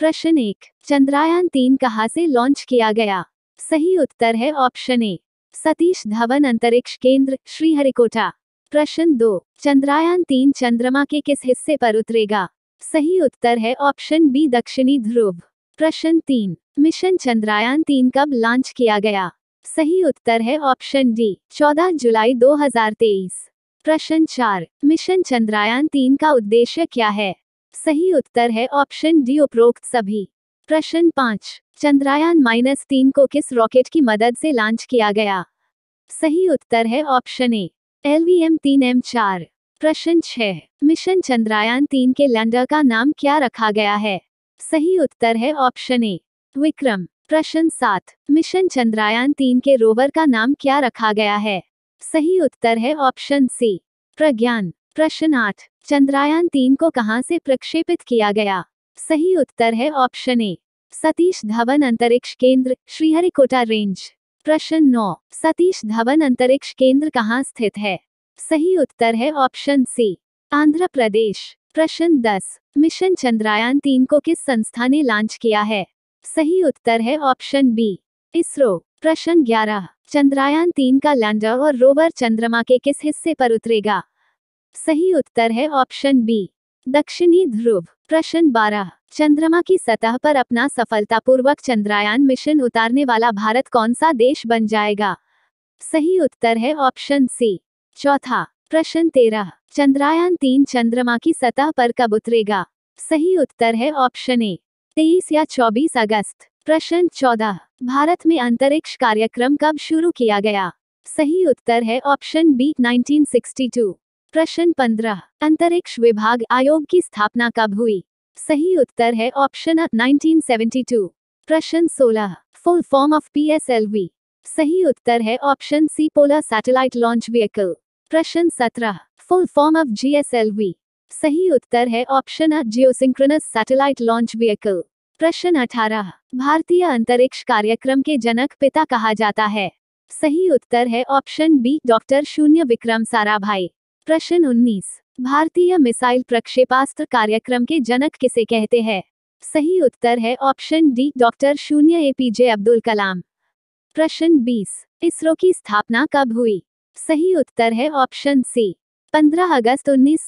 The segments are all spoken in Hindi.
प्रश्न एक चंद्रयान तीन कहाँ से लॉन्च किया गया सही उत्तर है ऑप्शन ए सतीश धवन अंतरिक्ष केंद्र श्रीहरिकोटा प्रश्न दो चंद्रयान तीन चंद्रमा के किस हिस्से पर उतरेगा सही उत्तर है ऑप्शन बी दक्षिणी ध्रुव प्रश्न तीन मिशन चंद्रयान तीन कब लॉन्च किया गया सही उत्तर है ऑप्शन डी 14 जुलाई 2023। प्रश्न चार मिशन चंद्रयान तीन का उद्देश्य क्या है सही उत्तर है ऑप्शन डी उपरोक्त सभी प्रश्न पाँच चंद्रयान माइनस तीन को किस रॉकेट की मदद से लॉन्च किया गया सही उत्तर है option A L V M तीन एम चार प्रश्न छह मिशन चंद्रयान तीन के लैंडर का नाम क्या रखा गया है सही उत्तर है ऑप्शन ए विक्रम प्रश्न सात मिशन चंद्रयान तीन के रोवर का नाम क्या रखा गया है सही उत्तर है ऑप्शन सी प्रज्ञान प्रश्न आठ चंद्रयान तीन को कहां से प्रक्षेपित किया गया सही उत्तर है ऑप्शन ए सतीश धवन अंतरिक्ष केंद्र श्रीहरिकोटा रेंज प्रश्न नौ सतीश धवन अंतरिक्ष केंद्र कहाँ स्थित है सही उत्तर है ऑप्शन सी आंध्र प्रदेश प्रश्न दस मिशन चंद्रयान तीन को किस संस्था ने लॉन्च किया है सही उत्तर है ऑप्शन बी इसरो प्रश्न ग्यारह चंद्रयान तीन का लैंडर और रोवर चंद्रमा के किस हिस्से पर उतरेगा सही उत्तर है ऑप्शन बी दक्षिणी ध्रुव प्रश्न बारह चंद्रमा की सतह पर अपना सफलतापूर्वक चंद्रयान मिशन उतारने वाला भारत कौन सा देश बन जाएगा सही उत्तर है ऑप्शन सी चौथा प्रश्न तेरह चंद्रयान तीन चंद्रमा की सतह पर कब उतरेगा सही उत्तर है ऑप्शन ए तेईस या चौबीस अगस्त प्रश्न चौदह भारत में अंतरिक्ष कार्यक्रम कब शुरू किया गया सही उत्तर है ऑप्शन बी 1962। प्रश्न पंद्रह अंतरिक्ष विभाग आयोग की स्थापना कब हुई सही उत्तर है ऑप्शन अ 1972। प्रश्न सोलह फुल फॉर्म ऑफ वी सही उत्तर है option C polar satellite launch vehicle प्रश्न सत्रह फुल फॉर्म ऑफ जीएसएलवी सही उत्तर है ऑप्शन अ जियोसिंक्रोनस सैटेलाइट लॉन्च व्हीकल प्रश्न अठारह भारतीय अंतरिक्ष कार्यक्रम के जनक पिता कहा जाता है सही उत्तर है ऑप्शन बी डॉक्टर शून्य विक्रम साराभाई प्रश्न उन्नीस भारतीय मिसाइल प्रक्षेपास्त्र कार्यक्रम के जनक किसे कहते हैं सही उत्तर है ऑप्शन डी डॉक्टर शून्य एपीजे अब्दुल कलाम प्रश्न बीस इसरो की स्थापना कब हुई सही उत्तर है ऑप्शन सी 15 अगस्त उन्नीस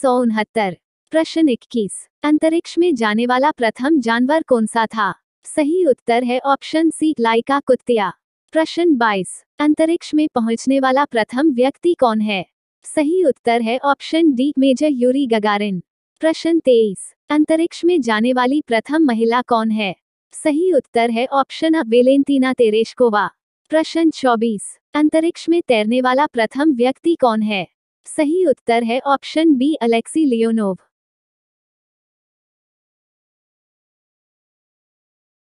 प्रश्न इक्कीस अंतरिक्ष में जाने वाला प्रथम जानवर कौन सा था सही उत्तर है ऑप्शन सी लाइका कुत्तिया प्रश्न 22 अंतरिक्ष में पहुंचने वाला प्रथम व्यक्ति कौन है सही उत्तर है option D major Yuri Gagarin प्रश्न तेईस अंतरिक्ष में जाने वाली प्रथम महिला कौन है सही उत्तर है ऑप्शन अ वेलेंटीना तेरेशकोवा प्रश्न चौबीस अंतरिक्ष में तैरने वाला प्रथम व्यक्ति कौन है सही उत्तर है ऑप्शन बी अलेक्सी लियोनोव